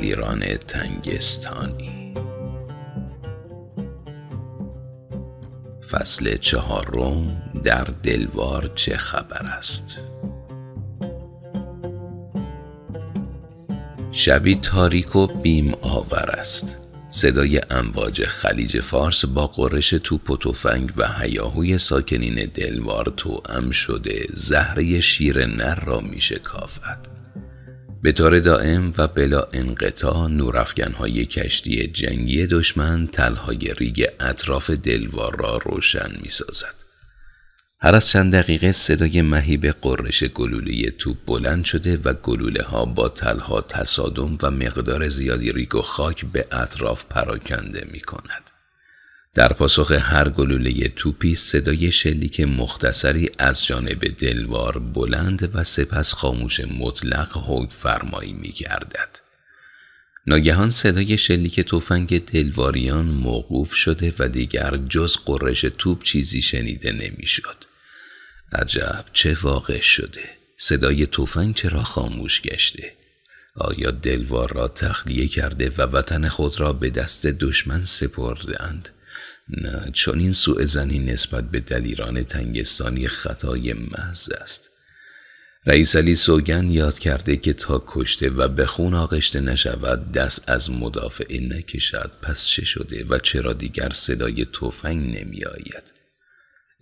دلیران تنگستانی فصل چهارم در دلوار چه خبر است شبی تاریک و بیم آور است صدای امواج خلیج فارس با قرش توپ و تفنگ و هیاهوی ساکنین دلوار ام شده زهره شیر نر را میشکافد به طور دائم و بلا انقطاع های کشتی جنگی دشمن تلهای ریگ اطراف دلوار را روشن می سازد. هر از چند دقیقه صدای مهیب قررش گلوله توپ بلند شده و گلوله ها با تلها تصادم و مقدار زیادی ریگ و خاک به اطراف پراکنده می کند. در پاسخ هر گلوله توپی صدای شلیک مختصری از جانب دلوار بلند و سپس خاموش مطلق حکم فرمایی می گردد. ناگهان صدای شلیک تفنگ دلواریان موقوف شده و دیگر جز قرش توپ چیزی شنیده نمیشد. عجب چه واقع شده صدای تفنگ چرا خاموش گشته آیا دلوار را تخلیه کرده و وطن خود را به دست دشمن سپردند نه چون این سوء زنی نسبت به دلیران تنگستانی خطای محض است رئیس علی سوگن یاد کرده که تا کشته و به خون آغشته نشود دست از مدافعه نکشد پس چه شده و چرا دیگر صدای توفنگ نمی آید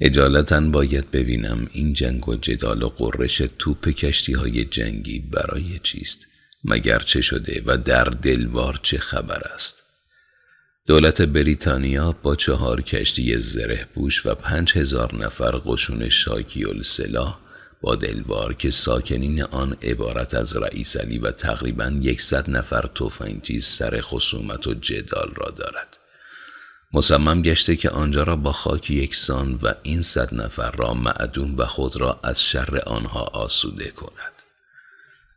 اجالتا باید ببینم این جنگ و جدال و قررش توپ کشتی های جنگی برای چیست مگر چه شده و در دلوار چه خبر است دولت بریتانیا با چهار کشتی زره و پنج هزار نفر قشون شاکی سلاح با دلوار که ساکنین آن عبارت از رئیس علی و تقریبا یکصد نفر توفنگچی سر خصومت و جدال را دارد مصمم گشته که آنجا را با خاک یکسان و این صد نفر را معدوم و خود را از شر آنها آسوده کند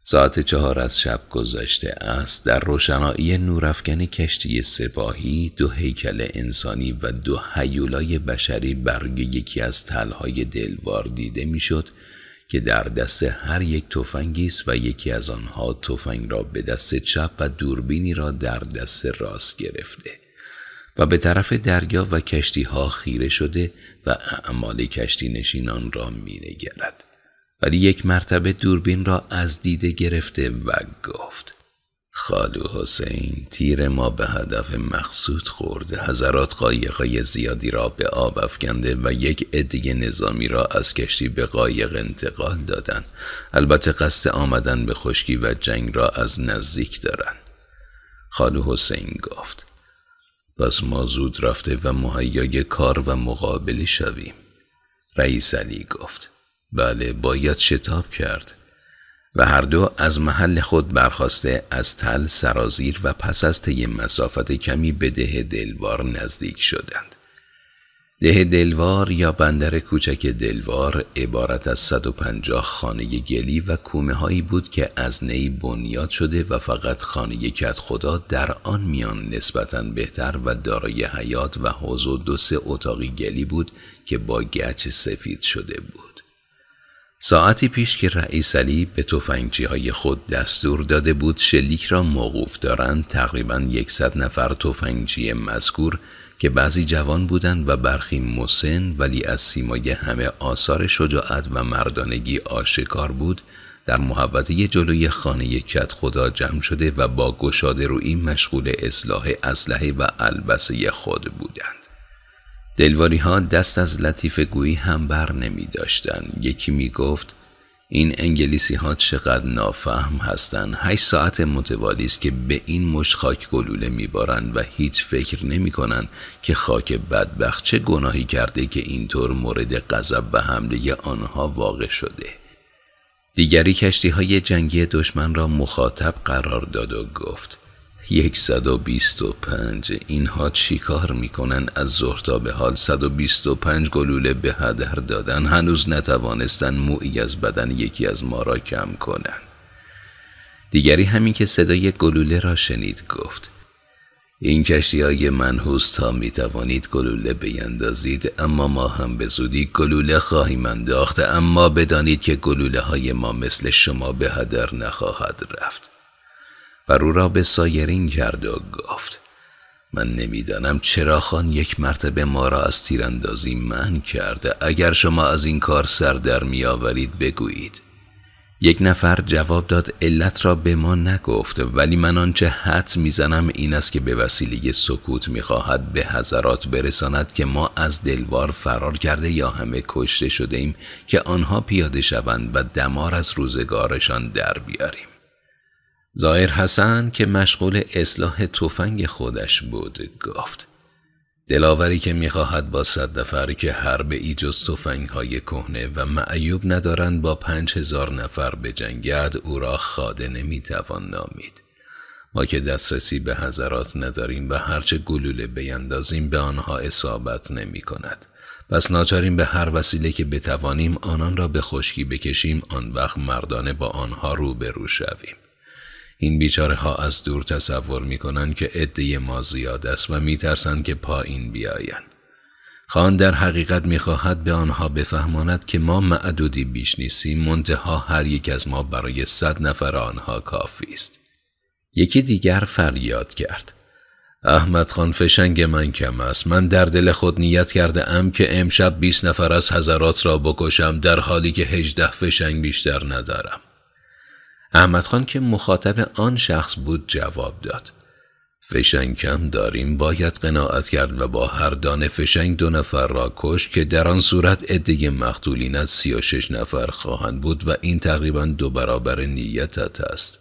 ساعت چهار از شب گذشته است در روشنایی نورافکن کشتی سپاهی دو هیکل انسانی و دو حیولای بشری برگ یکی از تلهای دلوار دیده میشد که در دست هر یک تفنگی است و یکی از آنها تفنگ را به دست چپ و دوربینی را در دست راست گرفته و به طرف دریا و کشتی ها خیره شده و اعمال کشتی نشینان را نگرد ولی یک مرتبه دوربین را از دیده گرفته و گفت خالو حسین تیر ما به هدف مقصود خورد. حضرات قایقای زیادی را به آب افکنده و یک عده نظامی را از کشتی به قایق انتقال دادند البته قصد آمدن به خشکی و جنگ را از نزدیک دارند خالو حسین گفت پس ما زود رفته و مهیای کار و مقابله شویم رئیس علی گفت بله باید شتاب کرد و هر دو از محل خود برخواسته از تل سرازیر و پس از طی مسافت کمی به ده دلوار نزدیک شدند ده دلوار یا بندر کوچک دلوار عبارت از 150 خانه گلی و کومه هایی بود که از نی بنیاد شده و فقط خانه کت خدا در آن میان نسبتا بهتر و دارای حیات و حوض و دو سه اتاقی گلی بود که با گچ سفید شده بود. ساعتی پیش که رئیس علی به توفنگچی های خود دستور داده بود شلیک را موقوف دارند تقریبا یکصد نفر توفنگچی مذکور که بعضی جوان بودند و برخی مسن ولی از سیمای همه آثار شجاعت و مردانگی آشکار بود در محوطه جلوی خانه کت خدا جمع شده و با گشاده روی مشغول اصلاح اسلحه و البسه خود بودند. دلواری ها دست از لطیف گویی هم بر نمی داشتن. یکی می گفت این انگلیسی ها چقدر نافهم هستند. هشت ساعت متوالی است که به این مش خاک گلوله میبارند و هیچ فکر نمی کنن که خاک بدبخت چه گناهی کرده که اینطور مورد غضب و حمله آنها واقع شده. دیگری کشتی های جنگی دشمن را مخاطب قرار داد و گفت 125 اینها چی کار میکنن از ظهر تا به حال 125 گلوله به هدر دادن هنوز نتوانستن مویی از بدن یکی از ما را کم کنن دیگری همین که صدای گلوله را شنید گفت این کشتی های منحوس تا می توانید گلوله بیندازید اما ما هم به زودی گلوله خواهیم انداخت اما بدانید که گلوله های ما مثل شما به هدر نخواهد رفت بر او را به سایرین کرد و گفت من نمیدانم چرا خان یک مرتبه ما را از تیراندازی من کرده اگر شما از این کار سر در می آورید بگویید یک نفر جواب داد علت را به ما نگفت ولی من آنچه حد میزنم این است که به وسیله سکوت میخواهد به حضرات برساند که ما از دلوار فرار کرده یا همه کشته شده ایم که آنها پیاده شوند و دمار از روزگارشان در بیاریم زایر حسن که مشغول اصلاح تفنگ خودش بود گفت دلاوری که میخواهد با صد نفر که هر به ایجز توفنگ های کهنه و معیوب ندارند با پنج هزار نفر به جنگد او را خاده نمیتوان نامید ما که دسترسی به حضرات نداریم و هرچه گلوله بیندازیم به آنها اصابت نمی کند. پس ناچاریم به هر وسیله که بتوانیم آنان را به خشکی بکشیم آن وقت مردانه با آنها روبرو شویم. این بیچاره ها از دور تصور کنند که عده ما زیاد است و میترسند که پایین بیاین. خان در حقیقت میخواهد به آنها بفهماند که ما معدودی بیش نیستیم منتها هر یک از ما برای صد نفر آنها کافی است. یکی دیگر فریاد کرد. احمد خان فشنگ من کم است من در دل خود نیت کرده ام که امشب 20 نفر از حضرات را بکشم در حالی که هجده فشنگ بیشتر ندارم احمد خان که مخاطب آن شخص بود جواب داد فشنگ کم داریم باید قناعت کرد و با هر دانه فشنگ دو نفر را کش که در آن صورت عده مقتولین از سی و شش نفر خواهند بود و این تقریبا دو برابر نیتت است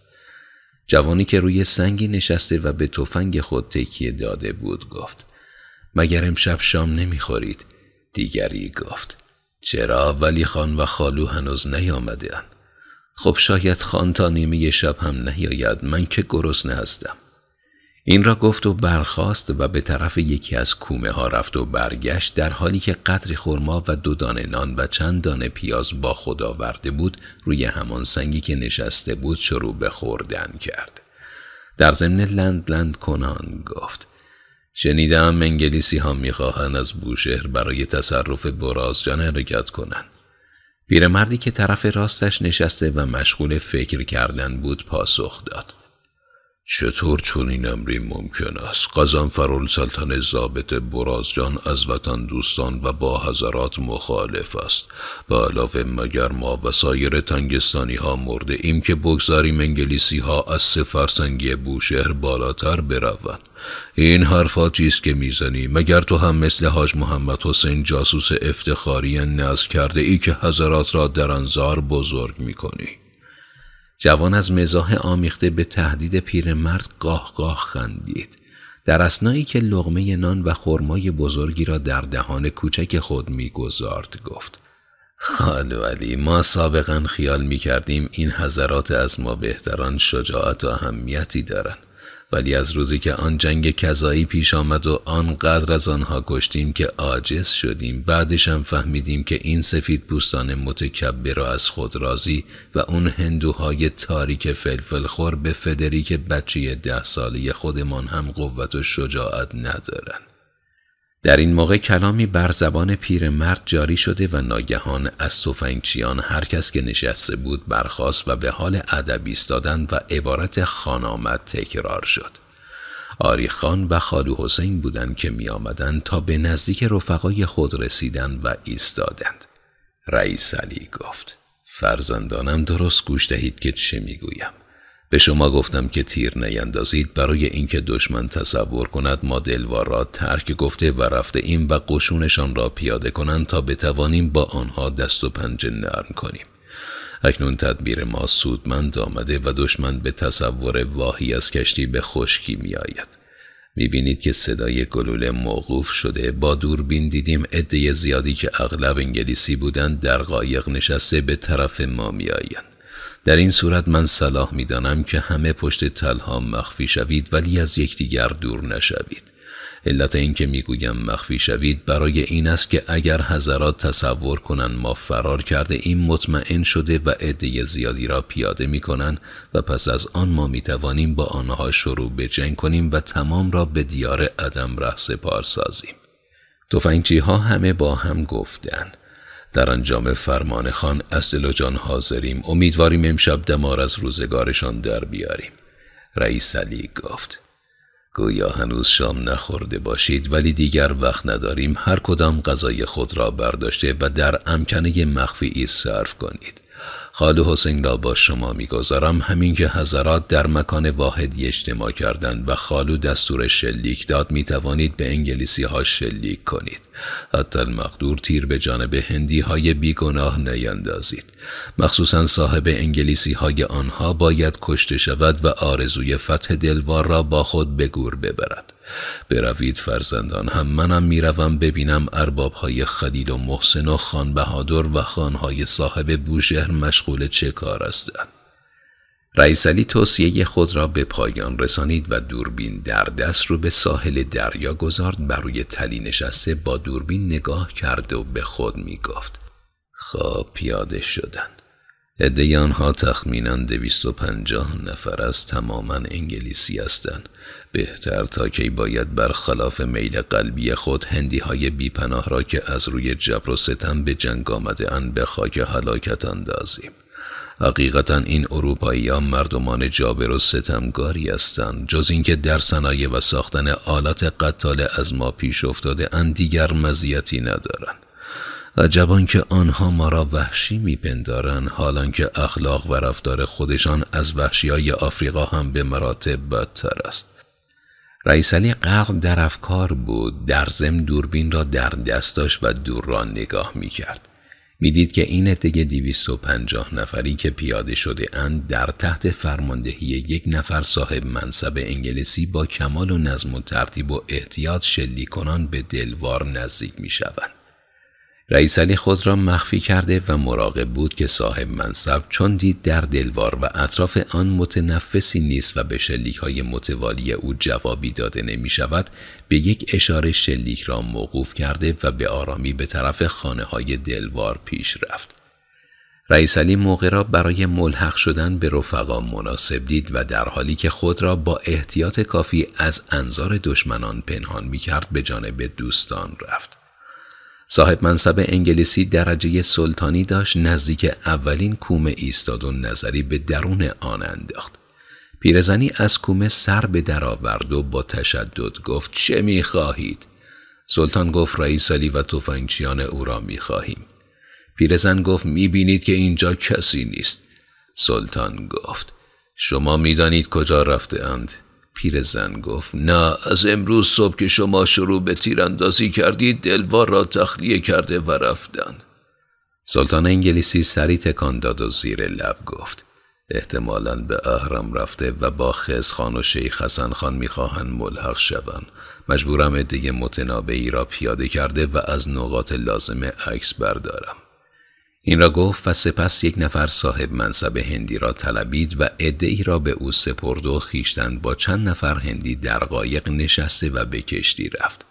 جوانی که روی سنگی نشسته و به تفنگ خود تکیه داده بود گفت مگر امشب شام نمیخورید دیگری گفت چرا ولی خان و خالو هنوز نیامدهاند خب شاید خان تا نیمه شب هم نیاید من که گرسنه هستم این را گفت و برخاست و به طرف یکی از کومه ها رفت و برگشت در حالی که قطری خرما و دو دانه نان و چند دانه پیاز با خدا ورده بود روی همان سنگی که نشسته بود شروع به خوردن کرد در ضمن لند لند کنان گفت شنیدم انگلیسی ها میخواهند از بوشهر برای تصرف برازجان حرکت کنند مردی که طرف راستش نشسته و مشغول فکر کردن بود پاسخ داد. چطور چون این امری ممکن است قزم فرول سلطن زابط برازجان از وطن دوستان و با حضرات مخالف است و علاوه مگر ما و سایر تنگستانی ها مرده ایم که بگذاریم انگلیسی ها از سفرسنگی بوشهر بالاتر بروند این حرفا چیست که میزنی مگر تو هم مثل حاج محمد حسین جاسوس افتخاری نزد کرده ای که حضرات را در انظار بزرگ میکنی جوان از مزاح آمیخته به تهدید پیرمرد گاه گاه خندید در اسنایی که لغمه نان و خرمای بزرگی را در دهان کوچک خود میگذارد گفت خالو علی ما سابقا خیال میکردیم این حضرات از ما بهتران شجاعت و اهمیتی دارند ولی از روزی که آن جنگ کذایی پیش آمد و آنقدر از آنها کشتیم که عاجز شدیم بعدش هم فهمیدیم که این سفید پوستان متکبر را از خود راضی و اون هندوهای تاریک فلفل خور به فدریک بچه ده ساله خودمان هم قوت و شجاعت ندارن در این موقع کلامی بر زبان پیرمرد جاری شده و ناگهان از تفنگچیان هر کس که نشسته بود برخاست و به حال ادب ایستادند و عبارت خان آمد تکرار شد آری خان و خالو حسین بودند که می تا به نزدیک رفقای خود رسیدند و ایستادند رئیس علی گفت فرزندانم درست گوش دهید که چه میگویم به شما گفتم که تیر نیندازید برای اینکه دشمن تصور کند ما دلوار را ترک گفته و رفته این و قشونشان را پیاده کنند تا بتوانیم با آنها دست و پنجه نرم کنیم. اکنون تدبیر ما سودمند آمده و دشمن به تصور واهی از کشتی به خشکی میآید آید. که صدای گلوله موقوف شده با دوربین دیدیم عده زیادی که اغلب انگلیسی بودند در قایق نشسته به طرف ما می در این صورت من صلاح می دانم که همه پشت تلها مخفی شوید ولی از یکدیگر دور نشوید علت اینکه میگویم مخفی شوید برای این است که اگر حضرات تصور کنند ما فرار کرده این مطمئن شده و عده زیادی را پیاده می و پس از آن ما می توانیم با آنها شروع به جنگ کنیم و تمام را به دیار عدم ره سپار سازیم. تفنگچی ها همه با هم گفتند در انجام فرمان خان از دل و جان حاضریم امیدواریم امشب دمار از روزگارشان در بیاریم رئیس علی گفت گویا هنوز شام نخورده باشید ولی دیگر وقت نداریم هر کدام غذای خود را برداشته و در امکنه مخفی صرف کنید خاله حسین را با شما میگذارم همین که حضرات در مکان واحد اجتماع کردند و خالو دستور شلیک داد می توانید به انگلیسی ها شلیک کنید حتی مقدور تیر به جانب هندی های بیگناه نیندازید مخصوصا صاحب انگلیسی های آنها باید کشته شود و آرزوی فتح دلوار را با خود به گور ببرد بروید فرزندان هم منم میروم ببینم ارباب های خلیل و محسن و خان بهادر و خانهای صاحب بوشهر مش مشغول چه کار هستند علی توصیه خود را به پایان رسانید و دوربین در دست رو به ساحل دریا گذارد بر روی تلی نشسته با دوربین نگاه کرد و به خود میگفت خواب پیاده شدن عده آنها تخمینا پنجاه نفر از تماما انگلیسی هستند بهتر تا کی باید برخلاف میل قلبی خود هندی های بیپناه را که از روی جبر و ستم به جنگ آمده به خاک هلاکت اندازیم حقیقتا این اروپایی ها مردمان جابر و ستمگاری هستند جز اینکه در صنایع و ساختن آلات قتال از ما پیش افتاده ان دیگر مزیتی ندارند عجبان که آنها ما را وحشی میپندارند حالان که اخلاق و رفتار خودشان از وحشی های آفریقا هم به مراتب بدتر است علی غرق در افکار بود در زم دوربین را در دست و دور را نگاه میکرد میدید که این و 250 نفری که پیاده شده اند در تحت فرماندهی یک نفر صاحب منصب انگلیسی با کمال و نظم و ترتیب و احتیاط شلی کنان به دلوار نزدیک می شوند. رئیس علی خود را مخفی کرده و مراقب بود که صاحب منصب چون دید در دلوار و اطراف آن متنفسی نیست و به شلیک های متوالی او جوابی داده نمی شود به یک اشاره شلیک را موقوف کرده و به آرامی به طرف خانه های دلوار پیش رفت. رئیس علی موقع را برای ملحق شدن به رفقا مناسب دید و در حالی که خود را با احتیاط کافی از انظار دشمنان پنهان می کرد به جانب دوستان رفت. صاحب منصب انگلیسی درجه سلطانی داشت نزدیک اولین کومه ایستاد و نظری به درون آن انداخت. پیرزنی از کومه سر به در آورد و با تشدد گفت چه میخواهید؟ سلطان گفت رئیس علی و تفنگچیان او را خواهیم. پیرزن گفت میبینید که اینجا کسی نیست. سلطان گفت شما میدانید کجا رفته اند؟ پیرزن گفت نه از امروز صبح که شما شروع به تیراندازی کردید دلوار را تخلیه کرده و رفتند سلطان انگلیسی سری تکان داد و زیر لب گفت احتمالا به اهرم رفته و با خان و شیخ حسن خان میخواهند ملحق شوند مجبورم دیگه متنابعی را پیاده کرده و از نقاط لازم عکس بردارم این را گفت و سپس یک نفر صاحب منصب هندی را طلبید و عدهای را به او سپرد و خیشتند با چند نفر هندی در قایق نشسته و به کشتی رفت.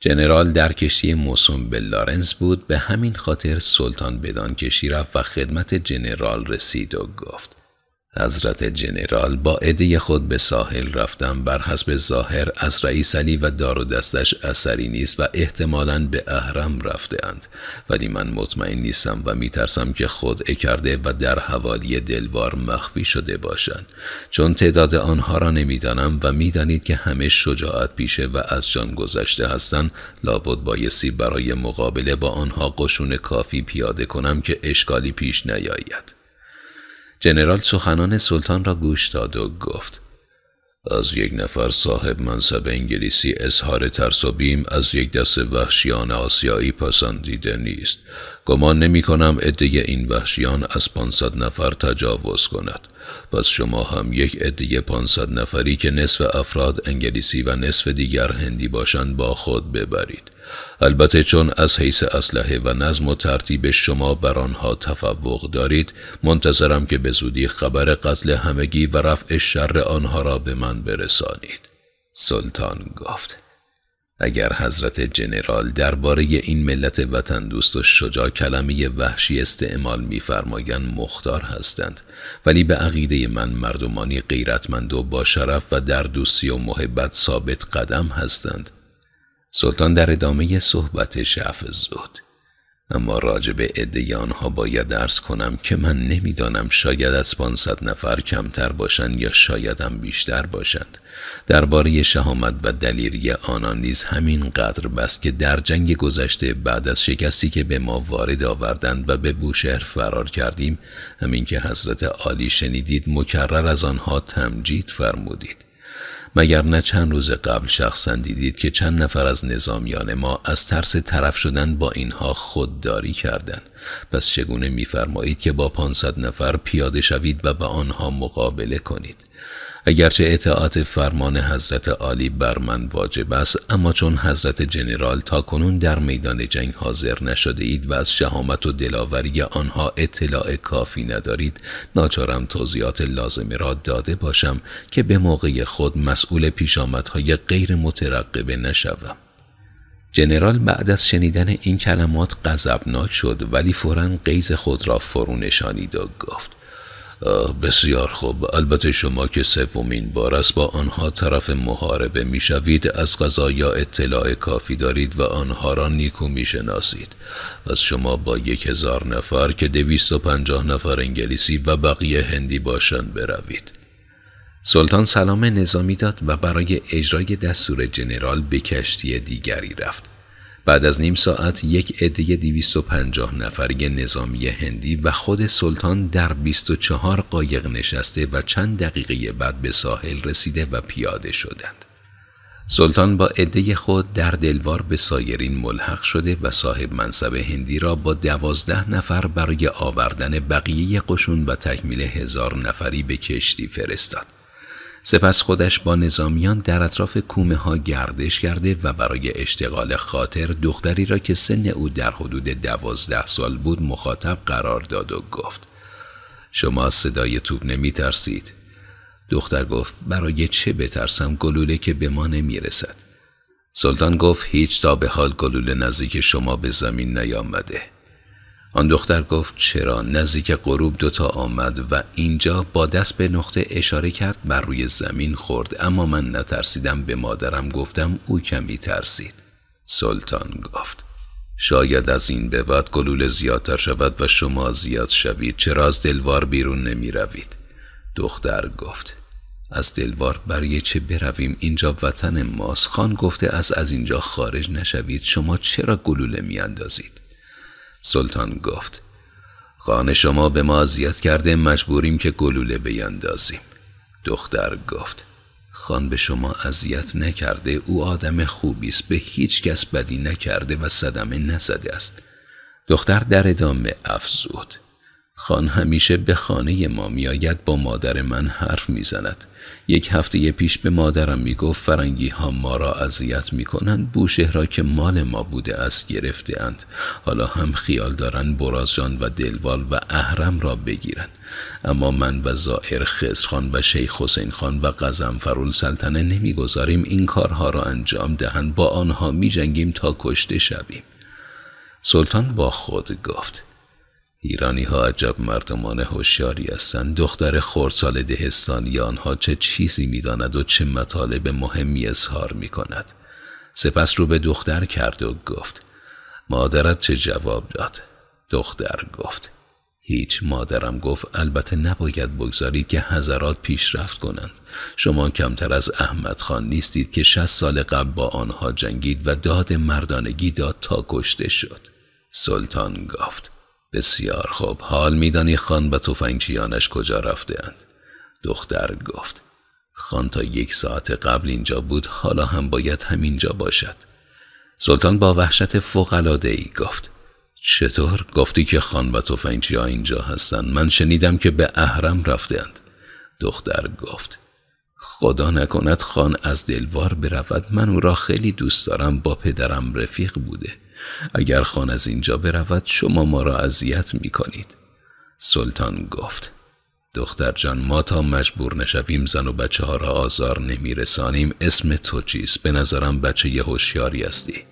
جنرال در کشتی موسوم به لارنس بود به همین خاطر سلطان بدان کشتی رفت و خدمت جنرال رسید و گفت حضرت جنرال با عده خود به ساحل رفتم بر حسب ظاهر از رئیس علی و دار و دستش اثری نیست و احتمالا به اهرم رفته اند ولی من مطمئن نیستم و ترسم که خود کرده و در حوالی دلوار مخفی شده باشند چون تعداد آنها را نمیدانم و میدانید که همه شجاعت پیشه و از جان گذشته هستند لابد بایستی برای مقابله با آنها قشون کافی پیاده کنم که اشکالی پیش نیاید جنرال سخنان سلطان را گوش داد و گفت از یک نفر صاحب منصب انگلیسی اظهار ترس و بیم از یک دست وحشیان آسیایی پسندیده نیست گمان نمی کنم عده این وحشیان از 500 نفر تجاوز کند پس شما هم یک عده 500 نفری که نصف افراد انگلیسی و نصف دیگر هندی باشند با خود ببرید البته چون از حیث اسلحه و نظم و ترتیب شما بر آنها تفوق دارید منتظرم که به زودی خبر قتل همگی و رفع شر آنها را به من برسانید سلطان گفت اگر حضرت جنرال درباره این ملت وطن دوست و شجاع کلمه وحشی استعمال میفرمایند مختار هستند ولی به عقیده من مردمانی غیرتمند و با شرف و در دوستی و محبت ثابت قدم هستند سلطان در ادامه صحبت شعف زود اما راجب به آنها باید درس کنم که من نمیدانم شاید از 500 نفر کمتر باشند یا شاید هم بیشتر باشند درباره شهامت و دلیری آنان نیز همین قدر بس که در جنگ گذشته بعد از شکستی که به ما وارد آوردند و به بوشهر فرار کردیم همین که حضرت عالی شنیدید مکرر از آنها تمجید فرمودید مگر نه چند روز قبل شخصا دیدید که چند نفر از نظامیان ما از ترس طرف شدن با اینها خودداری کردند پس چگونه میفرمایید که با 500 نفر پیاده شوید و به آنها مقابله کنید اگرچه اطاعت فرمان حضرت عالی بر من واجب است اما چون حضرت جنرال تا کنون در میدان جنگ حاضر نشده اید و از شهامت و دلاوری آنها اطلاع کافی ندارید ناچارم توضیحات لازمه را داده باشم که به موقع خود مسئول پیشامدهای غیر مترقبه نشوم جنرال بعد از شنیدن این کلمات غضبناک شد ولی فورا قیز خود را فرو نشانید و گفت بسیار خوب البته شما که سومین بار است با آنها طرف محاربه میشوید از غذا یا اطلاع کافی دارید و آنها را نیکو میشناسید از شما با یک هزار نفر که دویست و پنجاه نفر انگلیسی و بقیه هندی باشند بروید سلطان سلام نظامی داد و برای اجرای دستور جنرال به کشتی دیگری رفت بعد از نیم ساعت یک عده 250 نفری نظامی هندی و خود سلطان در 24 قایق نشسته و چند دقیقه بعد به ساحل رسیده و پیاده شدند. سلطان با عده خود در دلوار به سایرین ملحق شده و صاحب منصب هندی را با دوازده نفر برای آوردن بقیه قشون و تکمیل هزار نفری به کشتی فرستاد. سپس خودش با نظامیان در اطراف کومه ها گردش کرده و برای اشتغال خاطر دختری را که سن او در حدود دوازده سال بود مخاطب قرار داد و گفت شما صدای توپ نمی ترسید؟ دختر گفت برای چه بترسم گلوله که به ما نمی رسد؟ سلطان گفت هیچ تا به حال گلوله نزدیک شما به زمین نیامده آن دختر گفت چرا نزدیک غروب دوتا آمد و اینجا با دست به نقطه اشاره کرد بر روی زمین خورد اما من نترسیدم به مادرم گفتم او کمی ترسید سلطان گفت شاید از این به بعد گلوله زیادتر شود و شما زیاد شوید چرا از دلوار بیرون نمی روید دختر گفت از دلوار برای چه برویم اینجا وطن ماست خان گفته از از اینجا خارج نشوید شما چرا گلوله میاندازید سلطان گفت خانه شما به ما اذیت کرده مجبوریم که گلوله بیاندازیم دختر گفت خان به شما اذیت نکرده او آدم خوبی است به هیچ کس بدی نکرده و صدمه نزده است دختر در ادامه افزود خان همیشه به خانه ما میآید با مادر من حرف میزند یک هفته پیش به مادرم میگفت فرنگی ها ما را اذیت میکنند بوشه را که مال ما بوده است گرفته اند حالا هم خیال دارند برازجان و دلوال و اهرم را بگیرند اما من و زائر خان و شیخ حسین خان و فرول سلطنه گذاریم این کارها را انجام دهند با آنها میجنگیم تا کشته شویم سلطان با خود گفت ایرانی ها عجب مردمان هوشیاری هستند دختر خردسال دهستانی آنها چه چیزی میداند و چه مطالب مهمی اظهار می کند. سپس رو به دختر کرد و گفت مادرت چه جواب داد؟ دختر گفت هیچ مادرم گفت البته نباید بگذارید که حضرات پیشرفت کنند شما کمتر از احمد خان نیستید که 60 سال قبل با آنها جنگید و داد مردانگی داد تا کشته شد سلطان گفت بسیار خوب حال میدانی خان و تفنگچیانش کجا اند دختر گفت خان تا یک ساعت قبل اینجا بود حالا هم باید همینجا باشد سلطان با وحشت فوقلاده ای گفت چطور گفتی که خان و تفنگچی ها اینجا هستند من شنیدم که به اهرم اند دختر گفت خدا نکند خان از دلوار برود من او را خیلی دوست دارم با پدرم رفیق بوده اگر خان از اینجا برود شما ما را اذیت می کنید سلطان گفت دختر جان ما تا مجبور نشویم زن و بچه ها را آزار نمی رسانیم اسم تو چیست به نظرم بچه یه هوشیاری هستی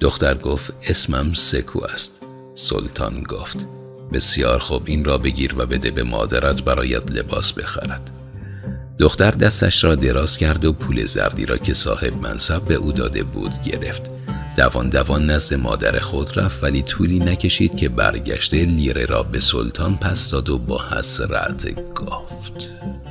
دختر گفت اسمم سکو است سلطان گفت بسیار خوب این را بگیر و بده به مادرت برایت لباس بخرد دختر دستش را دراز کرد و پول زردی را که صاحب منصب به او داده بود گرفت دوان دوان نزد مادر خود رفت ولی طولی نکشید که برگشته لیره را به سلطان پس داد و با حسرت گفت